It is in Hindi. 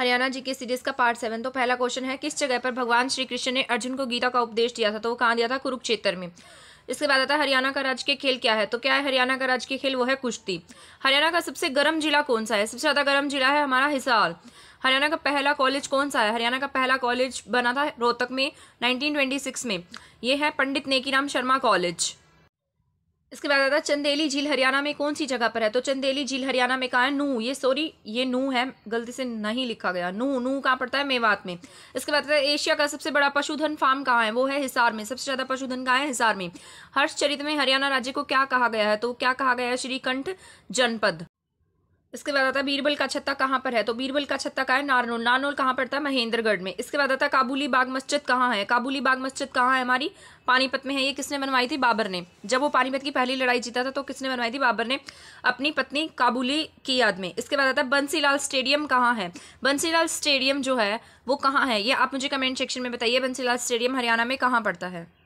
हरियाणा जीके सीरीज का पार्ट सेवन तो पहला क्वेश्चन है किस जगह पर भगवान श्री कृष्ण ने अर्जुन को गीता का उपदेश दिया था तो वो कहाँ दिया था कुरुक्षेत्र में इसके बाद आता है हरियाणा का राजकीय खेल क्या है तो क्या है हरियाणा का राजकीय खेल वो है कुश्ती हरियाणा का सबसे गर्म जिला कौन सा है सबसे ज़्यादा गर्म जिला है हमारा हिसार हरियाणा का पहला कॉलेज कौन सा है हरियाणा का पहला कॉलेज बना था रोहतक में 1926 में ये है पंडित नेकीराम शर्मा कॉलेज इसके बाद आता है चंदेली झील हरियाणा में कौन सी जगह पर है तो चंदेली झील हरियाणा में कहा है नू ये सॉरी ये नू है गलती से नहीं लिखा गया नू नू कहाँ पड़ता है मेवात में इसके बाद आता है एशिया का सबसे बड़ा पशुधन फार्म कहाँ है वो है हिसार में सबसे ज़्यादा पशुधन कहाँ है हिसार में चरित्र में हरियाणा राज्य को क्या कहा गया है तो क्या कहा गया है श्रीकंठ जनपद इसके बाद आता है बीरबल का छत्ता कहाँ पर है तो बीरबल का छत्ता कहाँ है नारनोल नारनोल कहाँ पड़ता है महेंद्रगढ़ में इसके बाद आता है काबुली बाग मस्जिद कहाँ है काबुली बाग मस्जिद कहाँ है हमारी पानीपत में है ये किसने बनवाई थी बाबर ने जब वो पानीपत की पहली लड़ाई जीता था तो किसने बनवाई थी बाबर ने अपनी पत्नी काबुली की याद में इसके बाद आता है बंसीलाल स्टेडियम कहाँ है बंसीलाल स्टेडियम जो है वो कहाँ है ये आप मुझे कमेंट सेक्शन में बताइए बंसीलाल स्टेडियम हरियाणा में कहाँ पड़ता है